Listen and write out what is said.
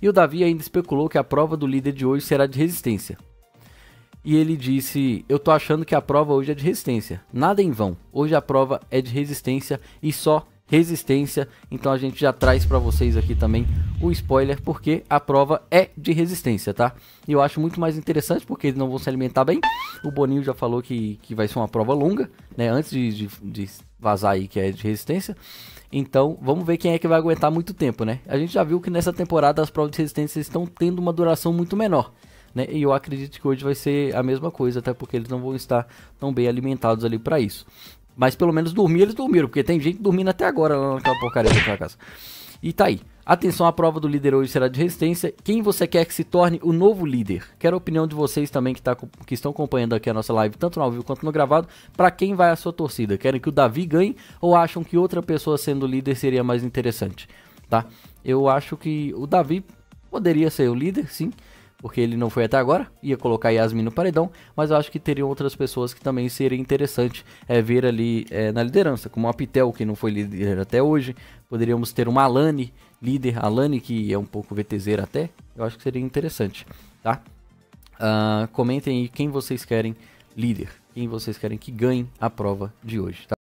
E o Davi ainda especulou que a prova do líder de hoje será de resistência. E ele disse: Eu tô achando que a prova hoje é de resistência. Nada em vão. Hoje a prova é de resistência e só resistência. Então a gente já traz para vocês aqui também o spoiler, porque a prova é de resistência, tá? E eu acho muito mais interessante, porque eles não vão se alimentar bem. O Boninho já falou que, que vai ser uma prova longa, né? Antes de, de, de vazar aí que é de resistência. Então, vamos ver quem é que vai aguentar muito tempo, né? A gente já viu que nessa temporada as provas de resistência estão tendo uma duração muito menor. Né? E eu acredito que hoje vai ser a mesma coisa, até porque eles não vão estar tão bem alimentados ali para isso. Mas pelo menos dormir, eles dormiram, porque tem gente dormindo até agora lá naquela porcaria daquela casa. E tá aí. Atenção, a prova do líder hoje será de resistência. Quem você quer que se torne o novo líder? Quero a opinião de vocês também que, tá, que estão acompanhando aqui a nossa live, tanto no ao vivo quanto no gravado, para quem vai a sua torcida. Querem que o Davi ganhe ou acham que outra pessoa sendo líder seria mais interessante? Tá? Eu acho que o Davi poderia ser o líder, sim porque ele não foi até agora, ia colocar Yasmin no paredão, mas eu acho que teriam outras pessoas que também seria interessante é, ver ali é, na liderança, como a Pitel, que não foi líder até hoje, poderíamos ter uma Alane, líder Alane, que é um pouco VTZera até, eu acho que seria interessante, tá? Uh, comentem aí quem vocês querem líder, quem vocês querem que ganhe a prova de hoje, tá?